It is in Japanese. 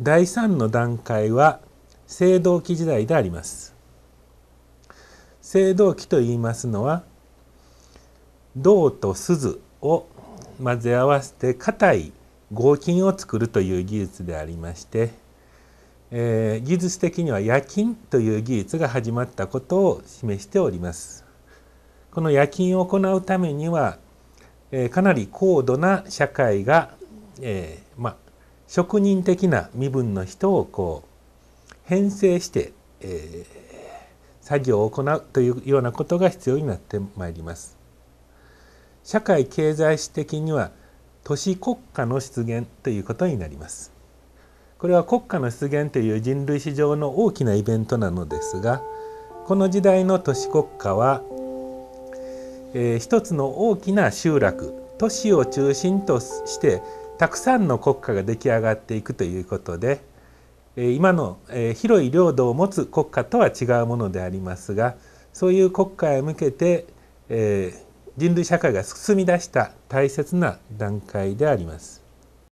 第3の段階は青銅器時代であります青銅器と言いますのは銅と鈴を混ぜ合わせて硬い合金を作るという技術でありまして、えー、技術的には夜勤という技術が始まったことを示しておりますこの夜勤を行うためには、えー、かなり高度な社会が、えー、まあ職人的な身分の人をこう編成して、えー、作業を行うというようなことが必要になってまいります。社会経済史的には都市国家の出現ということになります。これは国家の出現という人類史上の大きなイベントなのですがこの時代の都市国家は、えー、一つの大きな集落都市を中心としてたくさんの国家が出来上がっていくということで今の広い領土を持つ国家とは違うものでありますがそういう国家へ向けて人類社会が進み出した大切な段階であります。